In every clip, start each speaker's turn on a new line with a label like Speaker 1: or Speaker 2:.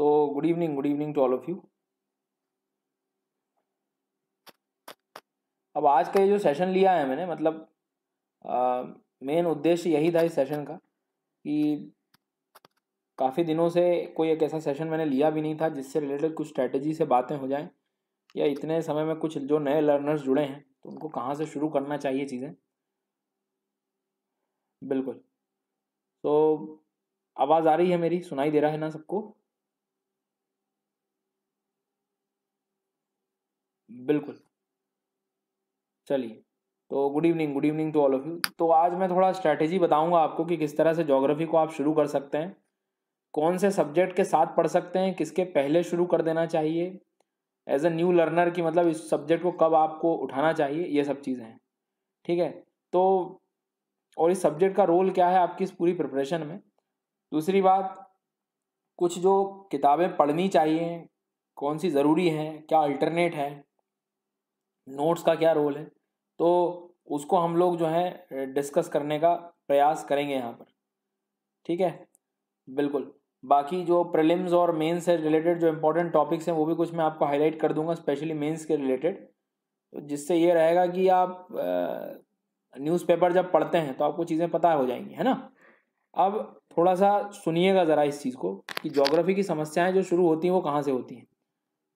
Speaker 1: so good evening good evening to all of you अब आज का ये जो सेशन लिया है मैंने मतलब मेन उद्देश्य यही था इस सेशन का कि काफ़ी दिनों से कोई एक ऐसा सेशन मैंने लिया भी नहीं था जिससे रिलेटेड कुछ स्ट्रैटेजी से बातें हो जाएं या इतने समय में कुछ जो नए लर्नर्स जुड़े हैं तो उनको कहाँ से शुरू करना चाहिए चीज़ें बिल्कुल तो आवाज़ आ रही है मेरी सुनाई दे रहा है ना सबको बिल्कुल चलिए तो good evening good evening to all of you तो आज मैं थोड़ा स्ट्रैटेजी बताऊंगा आपको कि किस तरह से जोग्राफी को आप शुरू कर सकते हैं कौन से सब्जेक्ट के साथ पढ़ सकते हैं किसके पहले शुरू कर देना चाहिए एज ए न्यू लर्नर की मतलब इस सब्जेक्ट को कब आपको उठाना चाहिए ये सब चीज़ें हैं ठीक है तो और इस सब्जेक्ट का रोल क्या है आपकी इस पूरी प्रिपरेशन में दूसरी बात कुछ जो किताबें पढ़नी चाहिए कौन सी ज़रूरी हैं क्या अल्टरनेट है नोट्स का क्या रोल है तो उसको हम लोग जो है डिस्कस करने का प्रयास करेंगे यहाँ पर ठीक है बिल्कुल बाकी जो प्रिलिम्स और मेंस से रिलेटेड जो इम्पोर्टेंट टॉपिक्स हैं वो भी कुछ मैं आपको हाईलाइट कर दूंगा स्पेशली मेंस के रिलेटेड जिससे ये रहेगा कि आप न्यूज़पेपर जब पढ़ते हैं तो आपको चीज़ें पता हो जाएंगी है ना अब थोड़ा सा सुनिएगा ज़रा इस चीज़ को कि जोग्राफ़ी की समस्याएं जो शुरू होती हैं वो कहाँ से होती हैं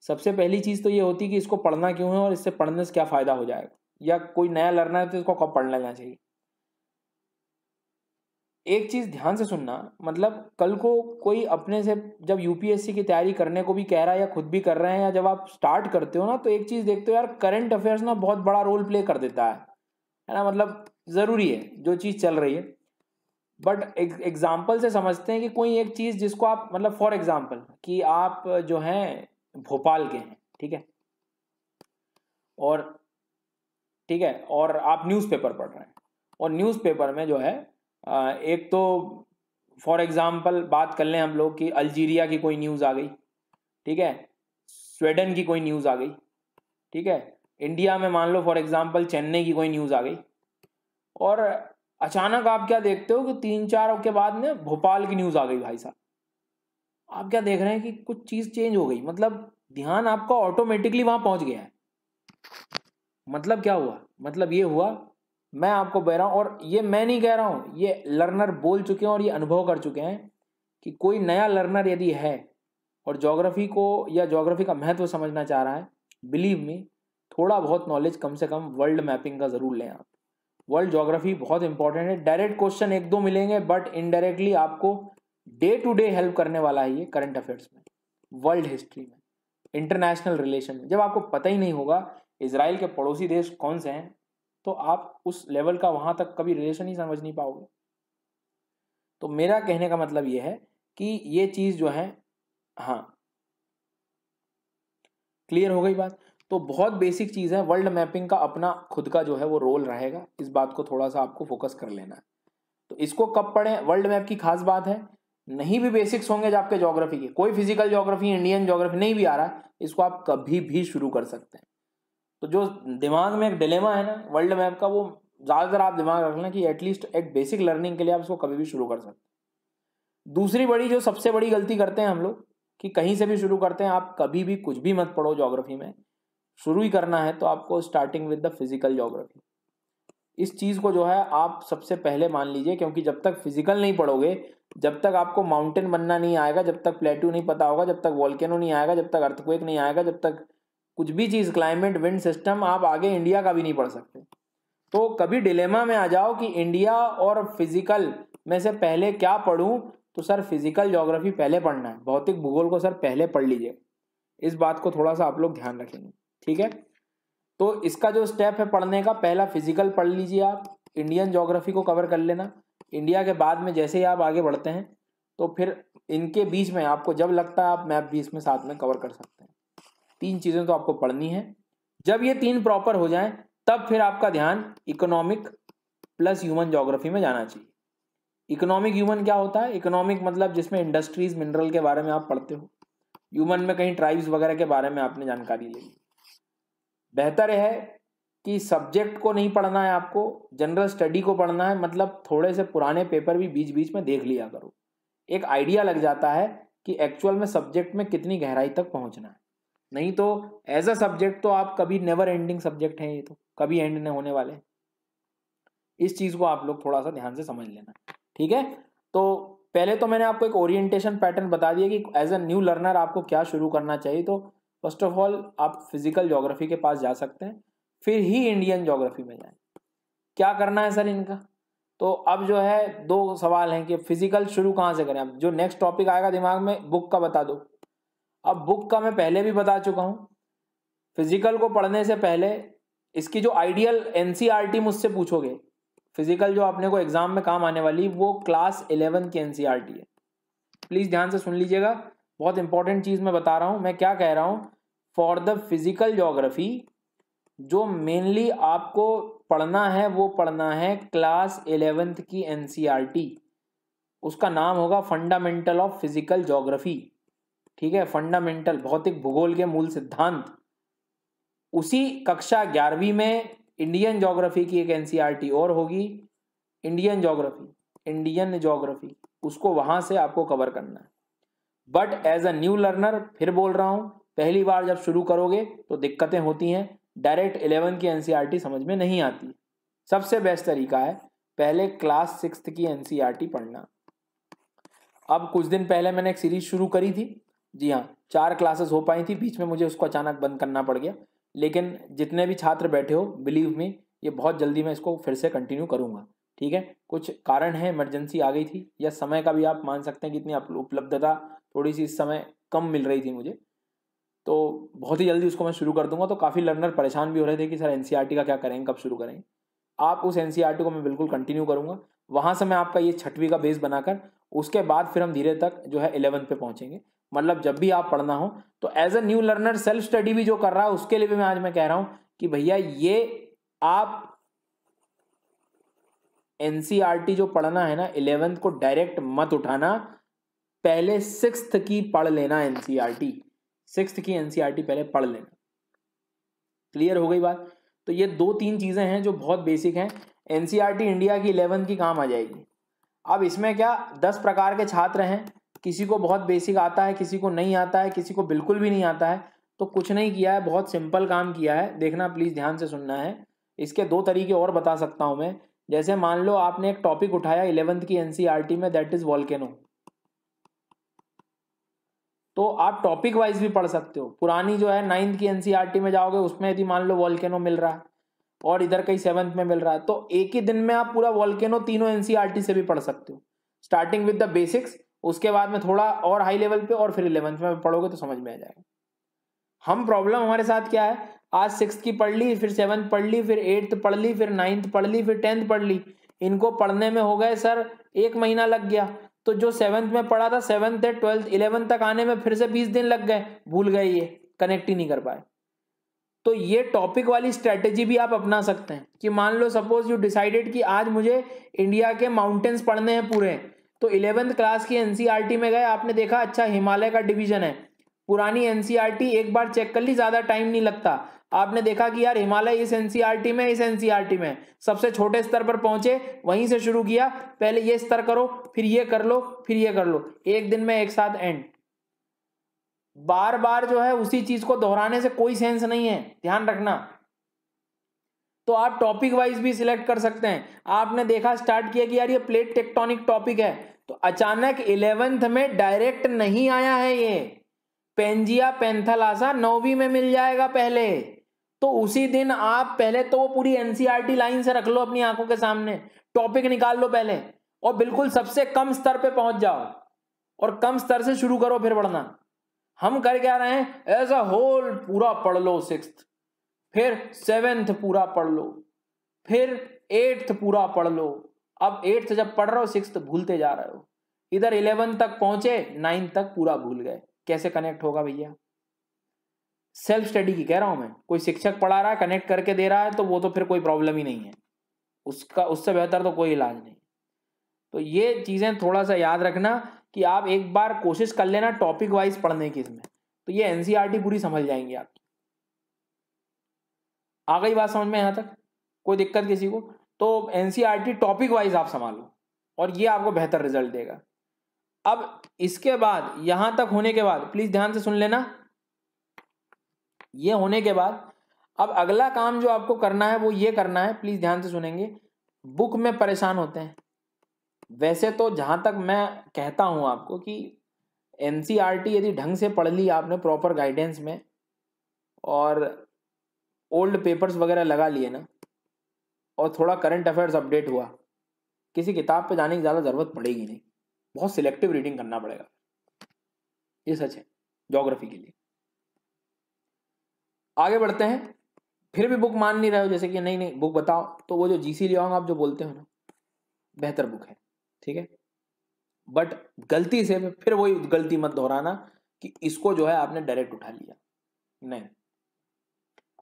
Speaker 1: सबसे पहली चीज़ तो ये होती कि इसको पढ़ना क्यों है और इससे पढ़ने से क्या फ़ायदा हो जाएगा या कोई नया लर्नर है तो इसको कब पढ़ लेना चाहिए एक चीज़ ध्यान से सुनना मतलब कल को कोई अपने से जब यूपीएससी की तैयारी करने को भी कह रहा है या खुद भी कर रहे हैं या जब आप स्टार्ट करते हो ना तो एक चीज़ देखते हो यार करंट अफेयर्स ना बहुत बड़ा रोल प्ले कर देता है है ना मतलब ज़रूरी है जो चीज़ चल रही है बट एग्जाम्पल से समझते हैं कि कोई एक चीज़ जिसको आप मतलब फॉर एग्जाम्पल कि आप जो हैं भोपाल के हैं ठीक है और ठीक है और आप न्यूज़पेपर पढ़ रहे हैं और न्यूज़पेपर में जो है एक तो फॉर एग्ज़ाम्पल बात कर लें हम लोग कि अल्जीरिया की कोई न्यूज़ आ गई ठीक है स्वीडन की कोई न्यूज़ आ गई ठीक है इंडिया में मान लो फॉर एग्ज़ाम्पल चेन्नई की कोई न्यूज़ आ गई और अचानक आप क्या देखते हो कि तीन चार के बाद में भोपाल की न्यूज़ आ गई भाई साहब आप क्या देख रहे हैं कि कुछ चीज चेंज हो गई मतलब ध्यान आपका ऑटोमेटिकली वहां पहुंच गया है मतलब क्या हुआ मतलब ये हुआ मैं आपको बह रहा हूं और ये मैं नहीं कह रहा हूं ये लर्नर बोल चुके हैं और ये अनुभव कर चुके हैं कि कोई नया लर्नर यदि है और जोग्राफी को या जोग्राफी का महत्व समझना चाह रहा है बिलीव में थोड़ा बहुत नॉलेज कम से कम वर्ल्ड मैपिंग का ज़रूर लें आप वर्ल्ड जोग्राफी बहुत इंपॉर्टेंट है डायरेक्ट क्वेश्चन एक दो मिलेंगे बट इनडायरेक्टली आपको डे टू डे हेल्प करने वाला है ये करंट अफेयर्स में वर्ल्ड हिस्ट्री में इंटरनेशनल रिलेशन में जब आपको पता ही नहीं होगा इसराइल के पड़ोसी देश कौन से हैं तो आप उस लेवल का वहाँ तक कभी रिलेशन ही समझ नहीं पाओगे तो मेरा कहने का मतलब ये है कि ये चीज़ जो है हाँ क्लियर हो गई बात तो बहुत बेसिक चीज़ है वर्ल्ड मैपिंग का अपना खुद का जो है वो रोल रहेगा इस बात को थोड़ा सा आपको फोकस कर लेना है तो इसको कब पढ़ें वर्ल्ड मैप की खास बात है नहीं भी बेसिक्स होंगे जो आपके जोग्राफी के कोई फिजिकल जोग्राफी इंडियन जोग्राफी नहीं भी आ रहा इसको आप कभी भी शुरू कर सकते हैं तो जो दिमाग में एक डिलेमा है ना वर्ल्ड मैप का वो ज़्यादातर आप दिमाग रख लें कि एटलीस्ट एक बेसिक लर्निंग के लिए आप इसको कभी भी शुरू कर सकते हैं दूसरी बड़ी जो सबसे बड़ी गलती करते हैं हम लोग कि कहीं से भी शुरू करते हैं आप कभी भी कुछ भी मत पढ़ो जोग्राफी में शुरू ही करना है तो आपको starting with the physical geography इस चीज़ को जो है आप सबसे पहले मान लीजिए क्योंकि जब तक फिजिकल नहीं पढ़ोगे जब तक आपको माउंटेन बनना नहीं आएगा जब तक प्लेट्यू नहीं पता होगा जब तक वॉल्केनो नहीं आएगा जब तक अर्थक्वेक नहीं आएगा जब तक कुछ भी चीज़ क्लाइमेट विंड सिस्टम आप आगे इंडिया का भी नहीं पढ़ सकते तो कभी डिलेमा में आ जाओ कि इंडिया और फिजिकल में से पहले क्या पढ़ूँ तो सर फिजिकल जोग्राफी पहले पढ़ना है भौतिक भूगोल को सर पहले पढ़ लीजिए इस बात को थोड़ा सा आप लोग ध्यान रखेंगे ठीक है तो इसका जो स्टेप है पढ़ने का पहला फिजिकल पढ़ लीजिए आप इंडियन जोग्राफी को कवर कर लेना इंडिया के बाद में जैसे ही आप आगे बढ़ते हैं तो फिर इनके बीच में आपको जब लगता है आप मैप भी इसमें साथ में कवर कर सकते हैं तीन चीज़ें तो आपको पढ़नी है जब ये तीन प्रॉपर हो जाएं तब फिर आपका ध्यान इकोनॉमिक प्लस ह्यूमन जोग्राफी में जाना चाहिए इकोनॉमिक ह्यूमन क्या होता है इकोनॉमिक मतलब जिसमें इंडस्ट्रीज मिनरल के बारे में आप पढ़ते हो ह्यूमन में कहीं ट्राइब्स वगैरह के बारे में आपने जानकारी ले ली बेहतर है कि सब्जेक्ट को नहीं पढ़ना है आपको जनरल स्टडी को पढ़ना है मतलब थोड़े से पुराने पेपर भी बीच बीच में देख लिया करो एक आइडिया लग जाता है कि एक्चुअल में सब्जेक्ट में कितनी गहराई तक पहुंचना है नहीं तो एज अ सब्जेक्ट तो आप कभी नेवर एंडिंग सब्जेक्ट हैं ये तो कभी एंड नहीं होने वाले इस चीज़ को आप लोग थोड़ा सा ध्यान से समझ लेना ठीक है तो पहले तो मैंने आपको एक ओरिएंटेशन पैटर्न बता दिया कि एज अ न्यू लर्नर आपको क्या शुरू करना चाहिए तो फर्स्ट ऑफ ऑल आप फिजिकल जोग्राफी के पास जा सकते हैं फिर ही इंडियन जोग्राफी में जाए क्या करना है सर इनका तो अब जो है दो सवाल हैं कि फिजिकल शुरू कहाँ से करें अब जो नेक्स्ट टॉपिक आएगा दिमाग में बुक का बता दो अब बुक का मैं पहले भी बता चुका हूँ फिजिकल को पढ़ने से पहले इसकी जो आइडियल एन e मुझसे पूछोगे फिजिकल जो अपने को एग्जाम में काम आने वाली वो क्लास इलेवन की एन e है प्लीज़ ध्यान से सुन लीजिएगा बहुत इंपॉर्टेंट चीज़ मैं बता रहा हूँ मैं क्या कह रहा हूँ फॉर द फिजिकल जोग्राफी जो मेनली आपको पढ़ना है वो पढ़ना है क्लास एलेवेंथ की एन e उसका नाम होगा फंडामेंटल ऑफ फिजिकल जोग्राफी ठीक है फंडामेंटल भौतिक भूगोल के मूल सिद्धांत उसी कक्षा ग्यारहवीं में इंडियन जोग्राफी की एक एन e और होगी इंडियन जोग्राफी इंडियन जोग्राफी उसको वहां से आपको कवर करना है but as a new learner फिर बोल रहा हूं पहली बार जब शुरू करोगे तो दिक्कतें होती हैं डायरेक्ट इलेवन की एनसीईआरटी e समझ में नहीं आती सबसे बेस्ट तरीका है पहले क्लास सिक्स की एनसीईआरटी e पढ़ना अब कुछ दिन पहले मैंने एक सीरीज शुरू करी थी जी हाँ चार क्लासेस हो पाई थी बीच में मुझे उसको अचानक बंद करना पड़ गया लेकिन जितने भी छात्र बैठे हो बिलीव में ये बहुत जल्दी मैं इसको फिर से कंटिन्यू करूँगा ठीक है कुछ कारण है इमरजेंसी आ गई थी या समय का भी आप मान सकते हैं कि इतनी उपलब्धता थोड़ी सी इस समय कम मिल रही थी मुझे तो बहुत ही जल्दी उसको मैं शुरू कर दूंगा तो काफ़ी लर्नर परेशान भी हो रहे थे कि सर एन e का क्या करेंगे कब शुरू करेंगे आप उस एन e को मैं बिल्कुल कंटिन्यू करूँगा वहाँ से मैं आपका ये छठवीं का बेस बनाकर उसके बाद फिर हम धीरे तक जो है इलेवंथ पे पहुँचेंगे मतलब जब भी आप पढ़ना हो तो as a new learner self study भी जो कर रहा है उसके लिए भी मैं आज मैं कह रहा हूँ कि भैया ये आप एन e जो पढ़ना है ना इलेवेंथ को डायरेक्ट मत उठाना पहले सिक्स की पढ़ लेना एन सिक्स की एनसीईआरटी e पहले पढ़ लेना क्लियर हो गई बात तो ये दो तीन चीज़ें हैं जो बहुत बेसिक हैं एनसीईआरटी इंडिया e की इलेवन की काम आ जाएगी अब इसमें क्या दस प्रकार के छात्र हैं किसी को बहुत बेसिक आता है किसी को नहीं आता है किसी को बिल्कुल भी नहीं आता है तो कुछ नहीं किया है बहुत सिंपल काम किया है देखना प्लीज़ ध्यान से सुनना है इसके दो तरीके और बता सकता हूँ मैं जैसे मान लो आपने एक टॉपिक उठाया इलेवंथ की एन e में दैट इज़ वॉल्केनो तो आप टॉपिक वाइज भी पढ़ सकते हो पुरानी जो है नाइन्थ की एनसीईआरटी e में जाओगे उसमें यदि मान लो वॉल्केनो मिल रहा है और इधर कहीं सेवन्थ में मिल रहा है तो एक ही दिन में आप पूरा वॉल्केनो तीनों एनसीईआरटी e से भी पढ़ सकते हो स्टार्टिंग विद द बेसिक्स उसके बाद में थोड़ा और हाई लेवल पे और फिर इलेवंथ में पढ़ोगे तो समझ में आ जाएगा हम प्रॉब्लम हमारे साथ क्या है आज सिक्स की पढ़ ली फिर सेवन्थ पढ़ ली फिर एट्थ पढ़ ली फिर नाइन्थ पढ़ ली फिर टेंथ पढ़ ली इनको पढ़ने में हो गए सर एक महीना लग गया तो जो सेवन्थ में पढ़ा था सेवन्थ है ट्वेल्थ इलेवंथ तक आने में फिर से बीस दिन लग गए भूल गए ये कनेक्ट ही नहीं कर पाए तो ये टॉपिक वाली स्ट्रेटेजी भी आप अपना सकते हैं कि मान लो सपोज यू डिसाइडेड कि आज मुझे इंडिया के माउंटेन्स पढ़ने हैं पूरे तो इलेवेंथ क्लास की एनसीईआरटी e में गए आपने देखा अच्छा हिमालय का डिवीजन है पुरानी एनसीईआरटी e एक बार चेक कर ली ज़्यादा टाइम नहीं लगता आपने देखा कि यार हिमालय इस एनसीईआरटी में इस एनसीईआरटी में सबसे छोटे स्तर पर पहुंचे वहीं से शुरू किया पहले ये स्तर करो फिर ये कर लो फिर ये कर लो एक दिन में एक साथ एंड बार बार जो है उसी चीज को दोहराने से कोई सेंस नहीं है ध्यान रखना तो आप टॉपिक वाइज भी सिलेक्ट कर सकते हैं आपने देखा स्टार्ट किया कि यार ये प्लेट टेक्टोनिक टॉपिक है तो अचानक इलेवेंथ में डायरेक्ट नहीं आया है ये पेंजिया पेंथलासा नौवीं में मिल जाएगा पहले तो उसी दिन आप पहले तो वो पूरी एनसीईआरटी e लाइन से रख लो अपनी आंखों के सामने टॉपिक निकाल लो पहले और बिल्कुल सबसे कम स्तर पे पहुंच जाओ और कम स्तर से शुरू करो फिर पढ़ना हम कर क्या रहे हैं एज अ होल पूरा पढ़ लो सिक्स फिर सेवेंथ पूरा पढ़ लो फिर एट्थ पूरा पढ़ लो अब एट्थ जब पढ़ रहे हो सिक्स भूलते जा रहे हो इधर इलेवन तक पहुंचे नाइन्थ तक पूरा भूल गए कैसे कनेक्ट होगा भैया सेल्फ स्टडी की कह रहा हूं मैं कोई शिक्षक पढ़ा रहा है कनेक्ट करके दे रहा है तो वो तो फिर कोई प्रॉब्लम ही नहीं है उसका उससे बेहतर तो कोई इलाज नहीं तो ये चीज़ें थोड़ा सा याद रखना कि आप एक बार कोशिश कर लेना टॉपिक वाइज पढ़ने की इसमें तो ये एनसीईआरटी e पूरी समझ जाएंगी आप आ गई बात समझ में यहाँ तक कोई दिक्कत किसी को तो एनसीईआरटी टॉपिक वाइज आप संभालो और ये आपको बेहतर रिजल्ट देगा अब इसके बाद यहाँ तक होने के बाद प्लीज़ ध्यान से सुन लेना ये होने के बाद अब अगला काम जो आपको करना है वो ये करना है प्लीज़ ध्यान से सुनेंगे बुक में परेशान होते हैं वैसे तो जहाँ तक मैं कहता हूँ आपको कि एन e यदि ढंग से पढ़ ली आपने प्रॉपर गाइडेंस में और ओल्ड पेपर्स वगैरह लगा लिए ना और थोड़ा करंट अफेयर्स अपडेट हुआ किसी किताब पे जाने की ज़्यादा ज़रूरत पड़ेगी नहीं बहुत सिलेक्टिव रीडिंग करना पड़ेगा ये सच है जोग्राफी के लिए आगे बढ़ते हैं फिर भी बुक मान नहीं रहे हो जैसे कि नहीं नहीं बुक बताओ तो वो जो जी सी लियोंग आप जो बोलते हो ना बेहतर बुक है ठीक है बट गलती से फिर वही गलती मत दोहराना कि इसको जो है आपने डायरेक्ट उठा लिया नहीं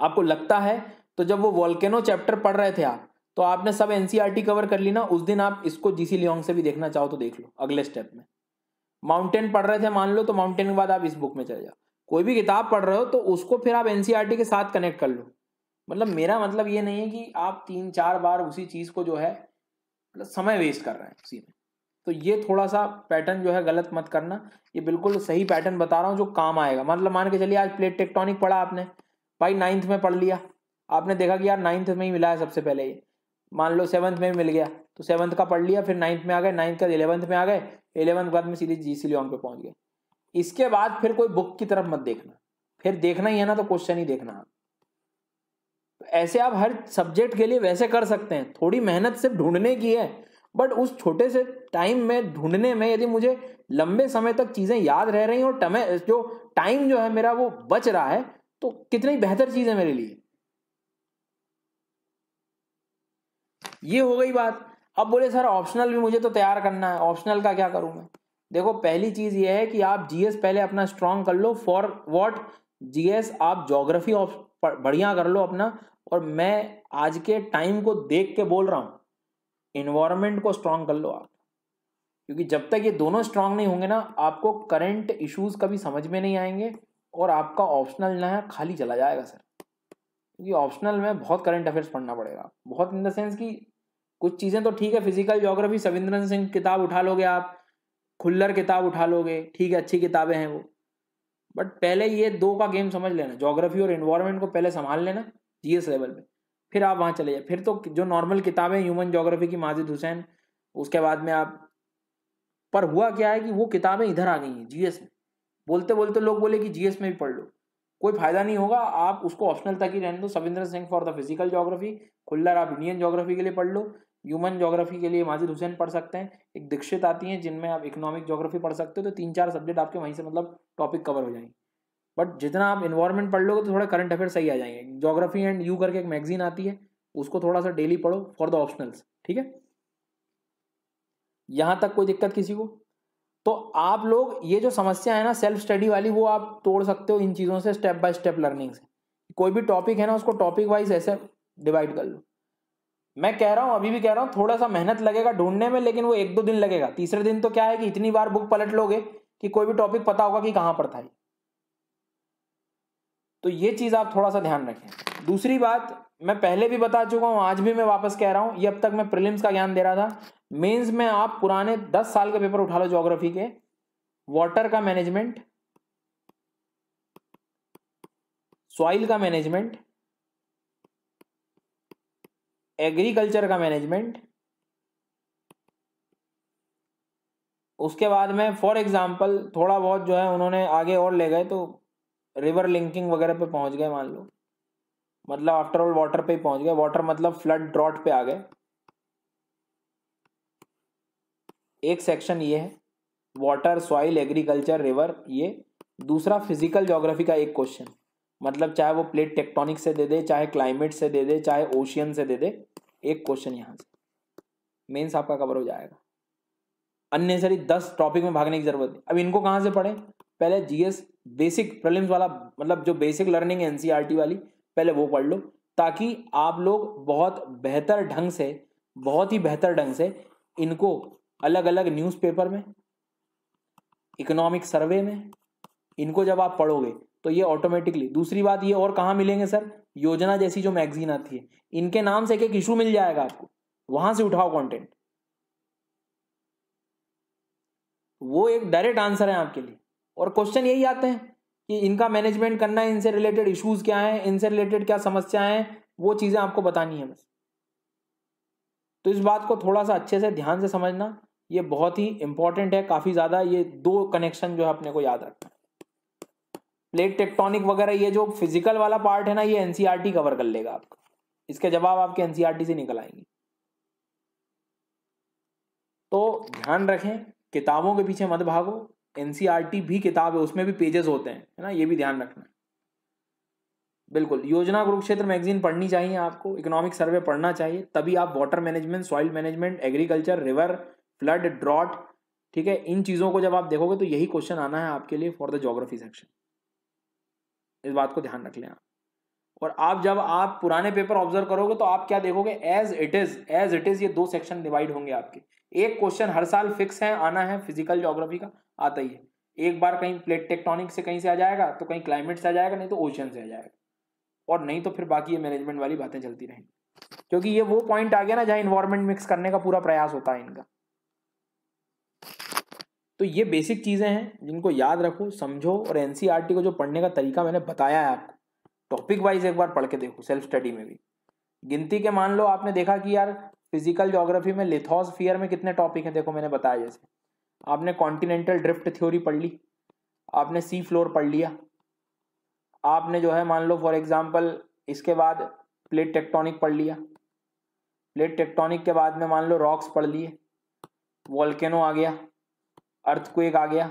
Speaker 1: आपको लगता है तो जब वो वॉल्केनो चैप्टर पढ़ रहे थे आप तो आपने सब एनसीईआरटी कवर e कर ली ना उस दिन आप इसको जीसी लियोंग से भी देखना चाहो तो देख लो अगले स्टेप में माउंटेन पढ़ रहे थे मान लो तो माउंटेन के बाद आप इस बुक में चले जाओ कोई भी किताब पढ़ रहे हो तो उसको फिर आप एनसीईआरटी e के साथ कनेक्ट कर लो मतलब मेरा मतलब ये नहीं है कि आप तीन चार बार उसी चीज़ को जो है मतलब समय वेस्ट कर रहे हैं उसी में तो ये थोड़ा सा पैटर्न जो है गलत मत करना ये बिल्कुल सही पैटर्न बता रहा हूँ जो काम आएगा मतलब मान के चलिए आज प्लेट टेक्टोनिक पढ़ा आपने भाई नाइन्थ में पढ़ लिया आपने देखा कि यार नाइन्थ में ही मिला है सबसे पहले ये मान लो सेवन्थ में मिल गया तो सेवन्थ का पढ़ लिया फिर नाइन्थ में आ गए नाइन्थ का इलेवंथ में आ गए इलेवंथ के बाद में सीधे जी सी सिलियन पे पहुंच गए इसके बाद फिर कोई बुक की तरफ मत देखना फिर देखना ही है ना तो क्वेश्चन ही देखना तो ऐसे आप हर सब्जेक्ट के लिए वैसे कर सकते हैं थोड़ी मेहनत सिर्फ ढूंढने की है बट उस छोटे से टाइम में ढूंढने में यदि मुझे लंबे समय तक चीज़ें याद रह रही और टमे जो टाइम जो है मेरा वो बच रहा है तो कितनी बेहतर चीज़ है मेरे लिए ये हो गई बात अब बोले सर ऑप्शनल भी मुझे तो तैयार करना है ऑप्शनल का क्या करूं मैं देखो पहली चीज ये है कि आप जीएस पहले अपना स्ट्रांग कर लो फॉर वॉट जीएस आप जोग्राफी ऑफ बढ़िया कर लो अपना और मैं आज के टाइम को देख के बोल रहा हूं इन्वायरमेंट को स्ट्रांग कर लो आप क्योंकि जब तक ये दोनों स्ट्रांग नहीं होंगे ना आपको करंट इश्यूज कभी समझ में नहीं आएंगे और आपका ऑप्शनल ना है खाली चला जाएगा सर क्योंकि ऑप्शनल में बहुत करंट अफेयर्स पढ़ना पड़ेगा बहुत इन द सेंस कि कुछ चीज़ें तो ठीक है फिजिकल जोग्राफी सविंद्रन सिंह किताब उठा लोगे आप खुल्लर किताब उठा लोगे ठीक है अच्छी किताबें हैं वो बट पहले ये दो का गेम समझ लेना जोग्राफी और इन्वायरमेंट को पहले संभाल लेना जीएस लेवल में फिर आप वहाँ चले जाए फिर तो जो नॉर्मल किताबें ह्यूमन जोग्राफी की माजिद हुसैन उसके बाद में आप पर हुआ क्या है कि वो किताबें इधर आ गई हैं जीएस में बोलते बोलते लोग बोले कि जीएस में भी पढ़ लो कोई फायदा नहीं होगा आप उसको ऑप्शनल तक ही रहने दो Savinder Singh for the physical geography Khullar आप इंडियन जोग्राफी के लिए पढ़ लो ह्यूमन ज्योग्राफी के लिए माजिद हुसैन पढ़ सकते हैं एक दीक्षित आती हैं जिनमें आप इकोनॉमिक जोग्राफी पढ़ सकते हो तो तीन चार सब्जेक्ट आपके वहीं से मतलब टॉपिक कवर हो जाएंगे बट जितना आप इन्वायरमेंट पढ़ लोगे तो थोड़ा करंट अफेयर सही आ जाएंगे जोग्राफी एंड यू करके एक मैगजीन आती है उसको थोड़ा सा डेली पढ़ो फॉर द ऑप्शनल्स ठीक है यहाँ तक कोई दिक्कत किसी को तो आप लोग ये जो समस्या है ना सेल्फ स्टडी वाली वो आप तोड़ सकते हो इन चीज़ों से स्टेप बाय स्टेप लर्निंग से कोई भी टॉपिक है ना उसको टॉपिक वाइज ऐसे डिवाइड कर लो मैं कह रहा हूँ अभी भी कह रहा हूँ थोड़ा सा मेहनत लगेगा ढूंढने में लेकिन वो एक दो दिन लगेगा तीसरे दिन तो क्या है कि इतनी बार बुक पलट लोगे कि कोई भी टॉपिक पता होगा कि कहां पर था तो ये चीज आप थोड़ा सा ध्यान रखें दूसरी बात मैं पहले भी बता चुका हूं आज भी मैं वापस कह रहा हूं ये अब तक मैं प्रिलिम्स का ज्ञान दे रहा था मेन्स में आप पुराने दस साल के पेपर उठा लो जोग्राफी के वाटर का मैनेजमेंट सॉइल का मैनेजमेंट एग्रीकल्चर का मैनेजमेंट उसके बाद में फॉर एग्जांपल थोड़ा बहुत जो है उन्होंने आगे और ले गए तो रिवर लिंकिंग वगैरह पे पहुंच गए मान लो मतलब आफ्टर ऑल वाटर पे ही पहुंच गए वाटर मतलब फ्लड ड्रॉट पे आ गए एक सेक्शन ये है वाटर सॉइल एग्रीकल्चर रिवर ये दूसरा फिजिकल जोग्राफी का एक क्वेश्चन मतलब चाहे वो प्लेट टेक्टोनिक से दे दे चाहे क्लाइमेट से दे दे चाहे ओशियन से दे दे एक क्वेश्चन यहाँ से मेन्स आपका कवर हो जाएगा अननेसरी दस टॉपिक में भागने की जरूरत है अब इनको कहाँ से पढ़ें पहले जीएस बेसिक प्रलिम्स वाला मतलब जो बेसिक लर्निंग है एनसीईआरटी e वाली पहले वो पढ़ लो ताकि आप लोग बहुत बेहतर ढंग से बहुत ही बेहतर ढंग से इनको अलग अलग न्यूज़पेपर में इकोनॉमिक सर्वे में इनको जब आप पढ़ोगे तो ये ऑटोमेटिकली दूसरी बात ये और कहाँ मिलेंगे सर योजना जैसी जो मैगजीन आती है इनके नाम से एक एक इशू मिल जाएगा आपको वहां से उठाओ कंटेंट वो एक डायरेक्ट आंसर है आपके लिए और क्वेश्चन यही आते हैं कि इनका मैनेजमेंट करना है इनसे रिलेटेड इश्यूज क्या है इनसे रिलेटेड क्या समस्याएं हैं वो चीज़ें आपको बतानी है बस तो इस बात को थोड़ा सा अच्छे से ध्यान से समझना ये बहुत ही इंपॉर्टेंट है काफ़ी ज़्यादा ये दो कनेक्शन जो है अपने को याद रखना प्लेट टेक्टोनिक वगैरह ये जो फिजिकल वाला पार्ट है ना ये एनसीईआरटी कवर e कर लेगा आपका इसके जवाब आपके एनसीईआरटी e से निकल आएंगे तो ध्यान रखें किताबों के पीछे मत भागो एनसीईआरटी e भी किताब है उसमें भी पेजेस होते हैं है ना ये भी ध्यान रखना बिल्कुल योजना कुरुक्षेत्र मैगजीन पढ़नी चाहिए आपको इकोनॉमिक सर्वे पढ़ना चाहिए तभी आप water management soil management agriculture river flood drought ठीक है इन चीज़ों को जब आप देखोगे तो यही क्वेश्चन आना है आपके लिए फॉर द जोग्राफी सेक्शन इस बात को ध्यान रख लें आप और आप जब आप पुराने पेपर ऑब्जर्व करोगे तो आप क्या देखोगे as it is as it is ये दो सेक्शन डिवाइड होंगे आपके एक क्वेश्चन हर साल फिक्स है आना है फिजिकल जोग्राफी का आता ही है एक बार कहीं प्लेट टेक्टोनिक से कहीं से आ जाएगा तो कहीं क्लाइमेट से आ जाएगा नहीं तो ओशन से आ जाएगा और नहीं तो फिर बाकी ये मैनेजमेंट वाली बातें चलती रहेंगी क्योंकि ये वो पॉइंट आ गया ना जहाँ इन्वायरमेंट मिक्स करने का पूरा प्रयास होता है इनका तो ये बेसिक चीज़ें हैं जिनको याद रखो समझो और एन e को जो पढ़ने का तरीका मैंने बताया है आपको टॉपिक वाइज एक बार पढ़ के देखो सेल्फ स्टडी में भी गिनती के मान लो आपने देखा कि यार फिजिकल जोग्राफी में लिथोसफियर में कितने टॉपिक हैं देखो मैंने बताया जैसे आपने कॉन्टिनेंटल ड्रिफ्ट थ्योरी पढ़ ली आपने सी फ्लोर पढ़ लिया आपने जो है मान लो फॉर एग्जाम्पल इसके बाद प्लेट टेक्टोनिक पढ़ लिया प्लेट टेक्टोनिक के बाद में मान लो रॉक्स पढ़ लिए वॉल्केनो आ गया अर्थक्वेक आ गया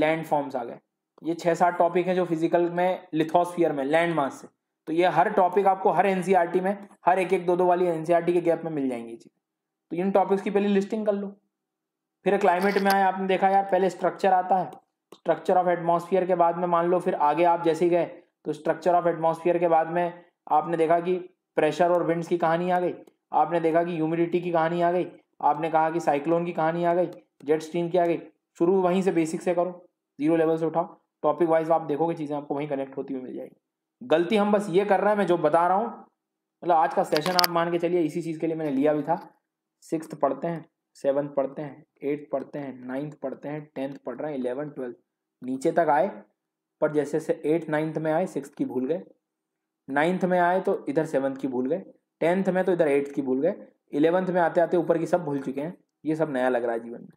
Speaker 1: लैंड फॉर्म्स आ गए ये छः सात टॉपिक हैं जो फिजिकल में लिथोस्फियर में लैंड मास से तो ये हर टॉपिक आपको हर एनसीईआरटी e में हर एक एक दो दो वाली एनसीईआरटी e के गैप में मिल जाएंगी चीज़ तो इन टॉपिक्स की पहले लिस्टिंग कर लो फिर क्लाइमेट में आए आपने देखा यार पहले स्ट्रक्चर आता है स्ट्रक्चर ऑफ एटमोसफियर के बाद में मान लो फिर आगे आप जैसे गए तो स्ट्रक्चर ऑफ एटमोसफियर के बाद में आपने देखा कि प्रेशर और विंड्स की कहानी आ गई आपने देखा कि ह्यूमिडिटी की कहानी आ गई आपने कहा कि साइक्लोन की कहानी आ गई जेट स्ट्रीम की आ गई शुरू वहीं से बेसिक से करो जीरो लेवल से उठाओ टॉपिक वाइज आप देखोगे चीज़ें आपको वहीं कनेक्ट होती हुई मिल जाएगी गलती हम बस ये कर रहे हैं मैं जो बता रहा हूँ मतलब आज का सेशन आप मान के चलिए इसी चीज़ के लिए मैंने लिया भी था सिक्स पढ़ते हैं सेवन्थ पढ़ते हैं एट्थ पढ़ते हैं नाइन्थ पढ़ते हैं टेंथ पढ़ रहे हैं इलेवन ट्वेल्थ नीचे तक आए पर जैसे जैसे एट्थ नाइन्थ में आए सिक्स की भूल गए नाइन्थ में आए तो इधर सेवन्थ की भूल गए टेंथ में तो इधर एट्थ की भूल गए इलेवंथ में आते आते ऊपर की सब भूल चुके हैं ये सब नया लग रहा है जीवन में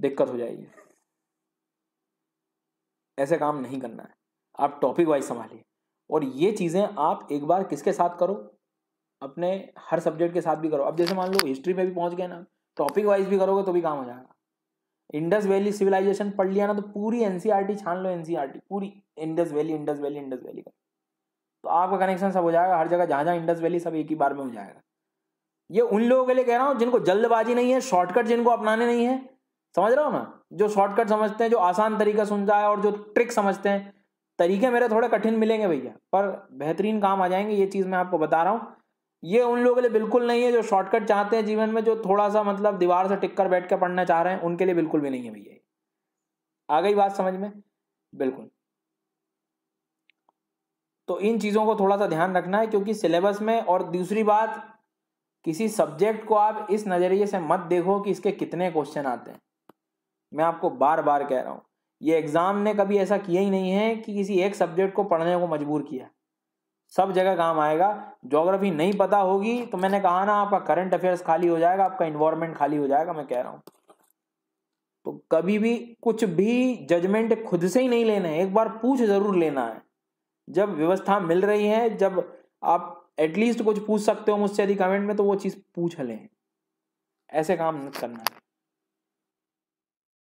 Speaker 1: दिक्कत हो जाएगी ऐसे काम नहीं करना है आप टॉपिक वाइज संभालिए और ये चीज़ें आप एक बार किसके साथ करो अपने हर सब्जेक्ट के साथ भी करो अब जैसे मान लो हिस्ट्री में भी पहुंच गए ना टॉपिक वाइज भी करोगे तो भी काम हो जाएगा इंडस वैली सिविलाइजेशन पढ़ लिया ना तो पूरी एन e छान लो एन e पूरी Indus Valley Indus Valley Indus Valley का तो आपका कनेक्शन सब हो जाएगा हर जगह जहाँ जहाँ इंडस वैली सब एक ही बार में हो जाएगा ये उन लोगों के लिए कह रहा हूँ जिनको जल्दबाजी नहीं है शॉर्टकट जिनको अपनाने नहीं है समझ रहा हूँ ना जो शॉर्टकट समझते हैं जो आसान तरीका समझा है और जो ट्रिक समझते हैं तरीके मेरे थोड़े कठिन मिलेंगे भैया पर बेहतरीन काम आ जाएंगे ये चीज़ मैं आपको बता रहा हूँ ये उन लोगों के लिए बिल्कुल नहीं है जो शॉर्टकट चाहते हैं जीवन में जो थोड़ा सा मतलब दीवार से टिक कर बैठ के पढ़ना चाह रहे हैं उनके लिए बिल्कुल भी नहीं है भैया आ गई बात समझ में बिल्कुल तो इन चीज़ों को थोड़ा सा ध्यान रखना है क्योंकि सिलेबस में और दूसरी बात किसी सब्जेक्ट को आप इस नज़रिए से मत देखो कि इसके कितने क्वेश्चन आते हैं मैं आपको बार बार कह रहा हूँ ये एग्ज़ाम ने कभी ऐसा किया ही नहीं है कि किसी एक सब्जेक्ट को पढ़ने को मजबूर किया सब जगह काम आएगा जोग्राफी नहीं पता होगी तो मैंने कहा ना आपका करंट अफेयर्स खाली हो जाएगा आपका इन्वायरमेंट खाली हो जाएगा मैं कह रहा हूँ तो कभी भी कुछ भी जजमेंट खुद से ही नहीं लेना है एक बार पूछ जरूर लेना है जब व्यवस्था मिल रही है जब आप एटलीस्ट कुछ पूछ सकते हो मुझसे यदि कमेंट में तो वो चीज़ पूछ लें ऐसे काम करना है